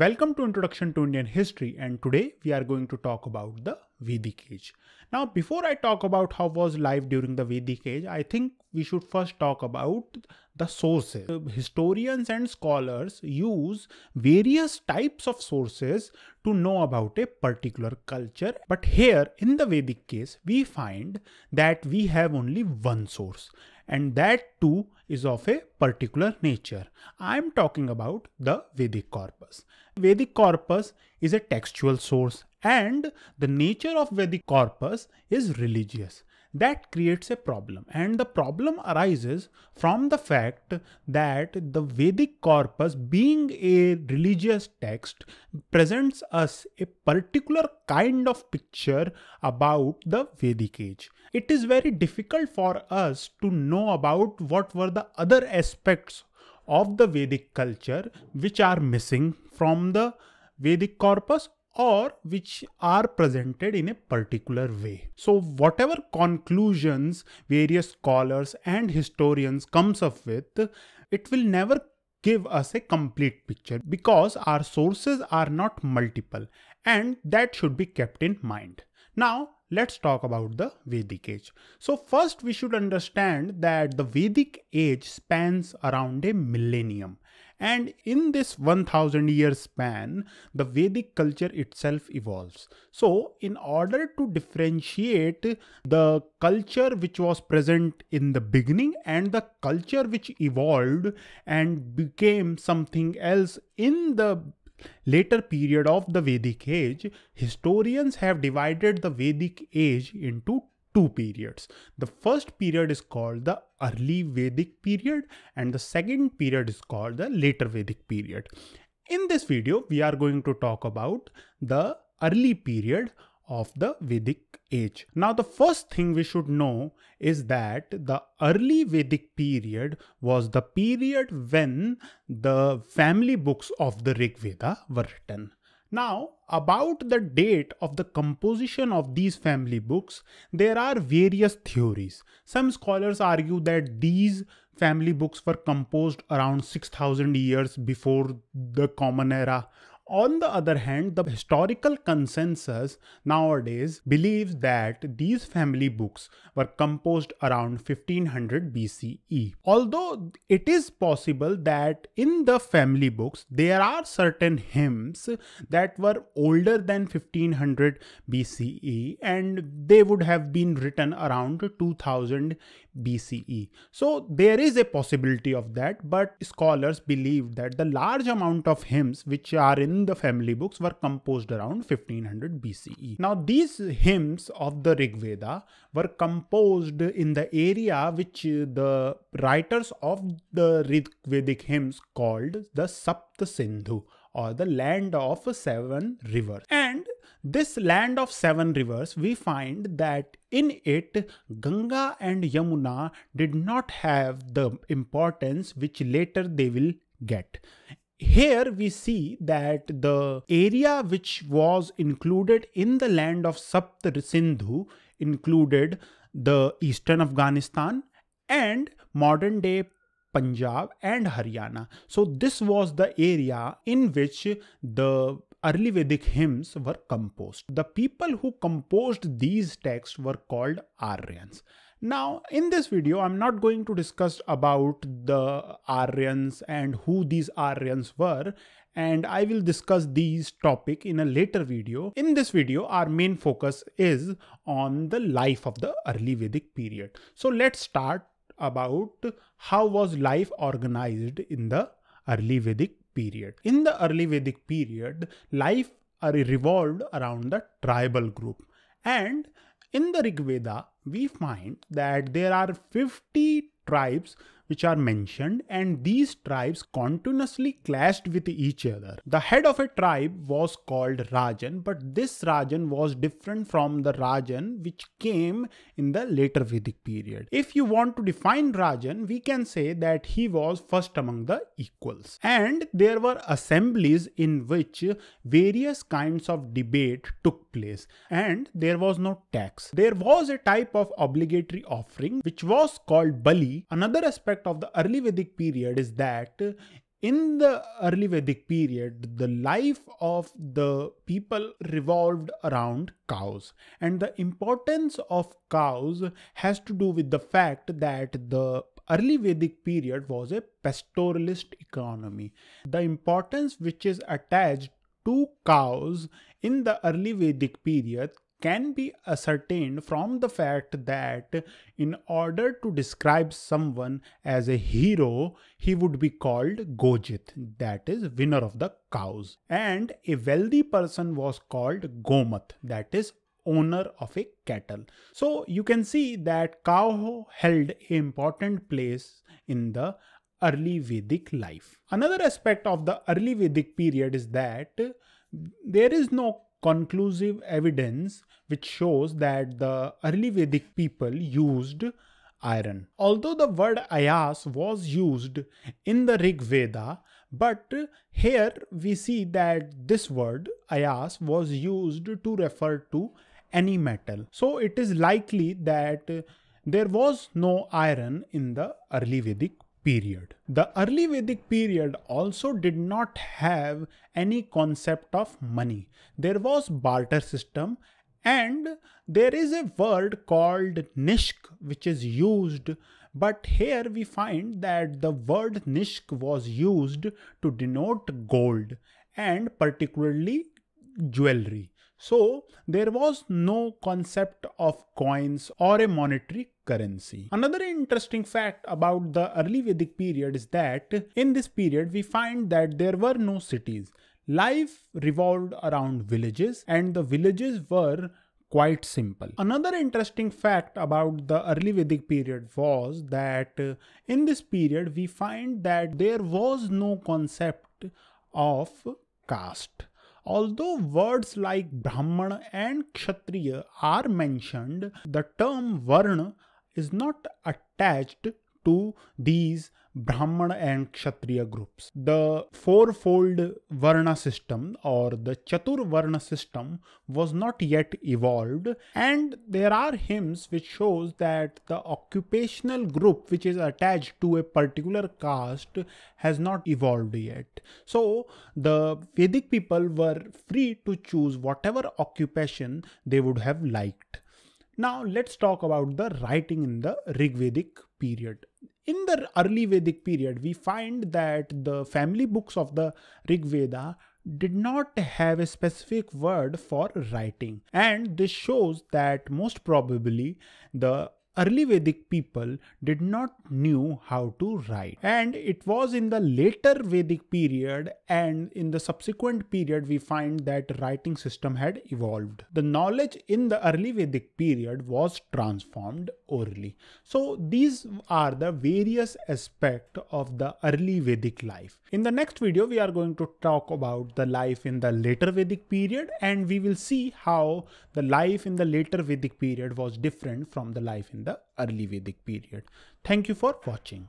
Welcome to Introduction to Indian History and today we are going to talk about the Vedic Age. Now before I talk about how was life during the Vedic Age, I think we should first talk about the sources. Uh, historians and scholars use various types of sources to know about a particular culture. But here in the Vedic case, we find that we have only one source and that too is of a particular nature. I'm talking about the Vedic corpus. Vedic corpus is a textual source and the nature of Vedic corpus is religious that creates a problem. And the problem arises from the fact that the Vedic corpus, being a religious text, presents us a particular kind of picture about the Vedic age. It is very difficult for us to know about what were the other aspects of the Vedic culture which are missing from the Vedic corpus or which are presented in a particular way. So whatever conclusions various scholars and historians comes up with, it will never give us a complete picture because our sources are not multiple and that should be kept in mind. Now let's talk about the Vedic age. So first we should understand that the Vedic age spans around a millennium and in this 1000 year span, the Vedic culture itself evolves. So, in order to differentiate the culture which was present in the beginning and the culture which evolved and became something else in the later period of the Vedic age, historians have divided the Vedic age into two periods. The first period is called the early Vedic period and the second period is called the later Vedic period. In this video, we are going to talk about the early period of the Vedic age. Now, the first thing we should know is that the early Vedic period was the period when the family books of the Rig Veda were written. Now, about the date of the composition of these family books, there are various theories. Some scholars argue that these family books were composed around 6000 years before the Common Era. On the other hand, the historical consensus nowadays believes that these family books were composed around 1500 BCE. Although it is possible that in the family books there are certain hymns that were older than 1500 BCE and they would have been written around 2000 BCE. So there is a possibility of that, but scholars believe that the large amount of hymns which are in the family books were composed around 1500 BCE. Now these hymns of the Rig Veda were composed in the area which uh, the writers of the Rig Vedic hymns called the Sapta Sindhu or the land of seven rivers. And this land of seven rivers, we find that in it, Ganga and Yamuna did not have the importance which later they will get. Here we see that the area which was included in the land of Sapt Sindhu included the eastern Afghanistan and modern day Punjab and Haryana. So this was the area in which the early Vedic hymns were composed. The people who composed these texts were called Aryans. Now, in this video, I'm not going to discuss about the Aryans and who these Aryans were, and I will discuss these topic in a later video. In this video, our main focus is on the life of the early Vedic period. So let's start about how was life organized in the early Vedic period. In the early Vedic period, life revolved around the tribal group. And in the Rig Veda, we find that there are 50 tribes which are mentioned and these tribes continuously clashed with each other. The head of a tribe was called Rajan but this Rajan was different from the Rajan which came in the later Vedic period. If you want to define Rajan we can say that he was first among the equals and there were assemblies in which various kinds of debate took place and there was no tax. There was a type of obligatory offering which was called Bali. Another aspect aspect of the early Vedic period is that in the early Vedic period, the life of the people revolved around cows. And the importance of cows has to do with the fact that the early Vedic period was a pastoralist economy. The importance which is attached to cows in the early Vedic period can be ascertained from the fact that in order to describe someone as a hero, he would be called Gojit, that is, winner of the cows. And a wealthy person was called Gomath, that is, owner of a cattle. So you can see that cow held an important place in the early Vedic life. Another aspect of the early Vedic period is that there is no conclusive evidence which shows that the early Vedic people used iron. Although the word ayas was used in the Rig Veda, but here we see that this word ayas was used to refer to any metal. So it is likely that there was no iron in the early Vedic period. The early Vedic period also did not have any concept of money. There was barter system and there is a word called nishk which is used but here we find that the word nishk was used to denote gold and particularly jewelry. So there was no concept of coins or a monetary currency. Another interesting fact about the early Vedic period is that in this period we find that there were no cities. Life revolved around villages and the villages were quite simple. Another interesting fact about the early Vedic period was that in this period we find that there was no concept of caste. Although words like Brahman and Kshatriya are mentioned, the term Varna is not attached to these Brahman and Kshatriya groups. The fourfold Varna system or the Chatur Varna system was not yet evolved and there are hymns which shows that the occupational group which is attached to a particular caste has not evolved yet. So the Vedic people were free to choose whatever occupation they would have liked. Now let's talk about the writing in the Rigvedic period. In the early Vedic period, we find that the family books of the Rig Veda did not have a specific word for writing and this shows that most probably the early Vedic people did not knew how to write. And it was in the later Vedic period and in the subsequent period we find that writing system had evolved. The knowledge in the early Vedic period was transformed orally. So these are the various aspects of the early Vedic life. In the next video we are going to talk about the life in the later Vedic period and we will see how the life in the later Vedic period was different from the life in the the early Vedic period. Thank you for watching.